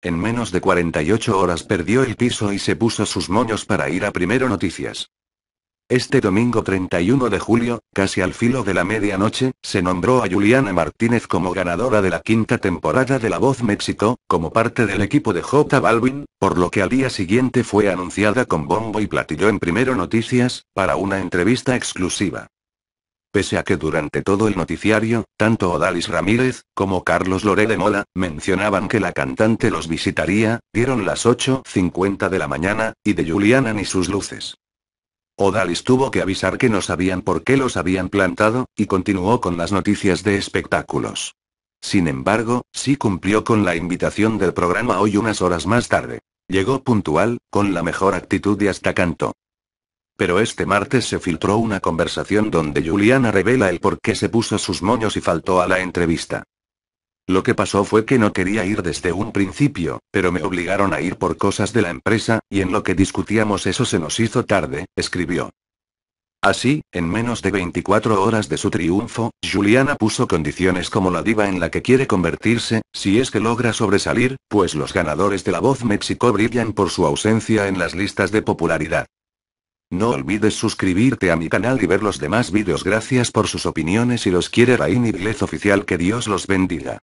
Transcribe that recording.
En menos de 48 horas perdió el piso y se puso sus moños para ir a Primero Noticias. Este domingo 31 de julio, casi al filo de la medianoche, se nombró a Juliana Martínez como ganadora de la quinta temporada de La Voz México, como parte del equipo de J Balvin, por lo que al día siguiente fue anunciada con bombo y platillo en Primero Noticias, para una entrevista exclusiva. Pese a que durante todo el noticiario, tanto Odalis Ramírez, como Carlos Loré de Mola, mencionaban que la cantante los visitaría, dieron las 8.50 de la mañana, y de Juliana ni sus luces. Odalis tuvo que avisar que no sabían por qué los habían plantado, y continuó con las noticias de espectáculos. Sin embargo, sí cumplió con la invitación del programa hoy unas horas más tarde. Llegó puntual, con la mejor actitud y hasta canto. Pero este martes se filtró una conversación donde Juliana revela el por qué se puso sus moños y faltó a la entrevista. Lo que pasó fue que no quería ir desde un principio, pero me obligaron a ir por cosas de la empresa, y en lo que discutíamos eso se nos hizo tarde, escribió. Así, en menos de 24 horas de su triunfo, Juliana puso condiciones como la diva en la que quiere convertirse, si es que logra sobresalir, pues los ganadores de La Voz México brillan por su ausencia en las listas de popularidad. No olvides suscribirte a mi canal y ver los demás vídeos gracias por sus opiniones y los quiere Rain Inglés Oficial que Dios los bendiga.